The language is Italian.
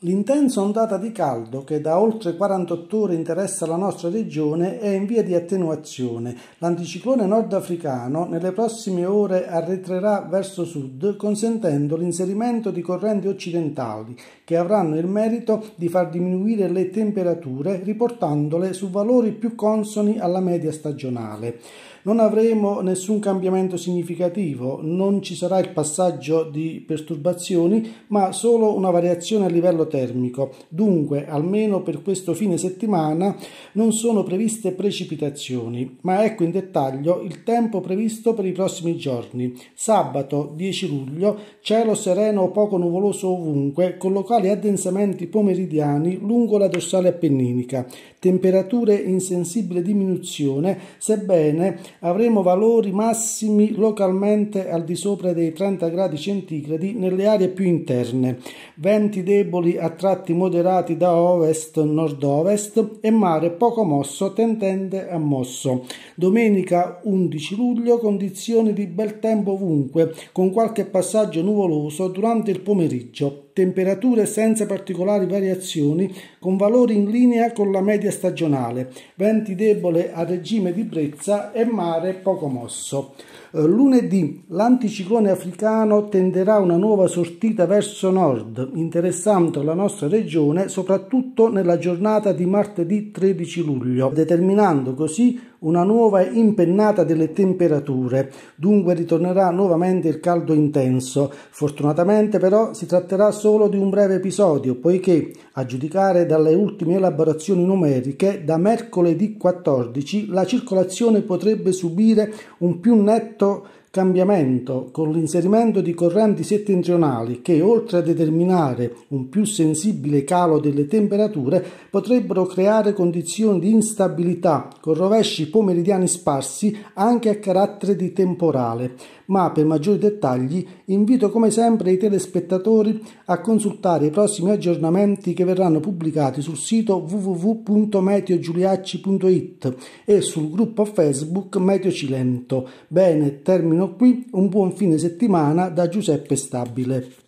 L'intensa ondata di caldo che da oltre 48 ore interessa la nostra regione è in via di attenuazione. L'anticiclone nordafricano nelle prossime ore arretrerà verso sud consentendo l'inserimento di correnti occidentali che avranno il merito di far diminuire le temperature riportandole su valori più consoni alla media stagionale. Non avremo nessun cambiamento significativo, non ci sarà il passaggio di perturbazioni, ma solo una variazione a livello termico. dunque almeno per questo fine settimana non sono previste precipitazioni, ma ecco in dettaglio il tempo previsto per i prossimi giorni. Sabato 10 luglio cielo sereno o poco nuvoloso ovunque, con locali addensamenti pomeridiani lungo la dorsale appenninica, temperature in sensibile diminuzione, sebbene avremo valori massimi localmente al di sopra dei 30 gradi centigradi nelle aree più interne, venti deboli a tratti moderati da ovest-nord-ovest e mare poco mosso tendente a mosso. Domenica 11 luglio condizioni di bel tempo ovunque, con qualche passaggio nuvoloso durante il pomeriggio. Temperature senza particolari variazioni, con valori in linea con la media stagionale, venti debole a regime di brezza e mare poco mosso. Eh, lunedì l'anticiclone africano tenderà una nuova sortita verso nord, interessando la nostra regione soprattutto nella giornata di martedì 13 luglio, determinando così una nuova impennata delle temperature, dunque ritornerà nuovamente il caldo intenso. Fortunatamente però si tratterà solo di un breve episodio, poiché a giudicare dalle ultime elaborazioni numeriche, da mercoledì 14 la circolazione potrebbe subire un più netto cambiamento con l'inserimento di correnti settentrionali che, oltre a determinare un più sensibile calo delle temperature, potrebbero creare condizioni di instabilità con rovesci pomeridiani sparsi anche a carattere di temporale. Ma per maggiori dettagli invito come sempre i telespettatori a consultare i prossimi aggiornamenti che verranno pubblicati sul sito www.meteogiuliacci.it e sul gruppo Facebook Meteo Cilento. Bene, termino qui un buon fine settimana da Giuseppe Stabile.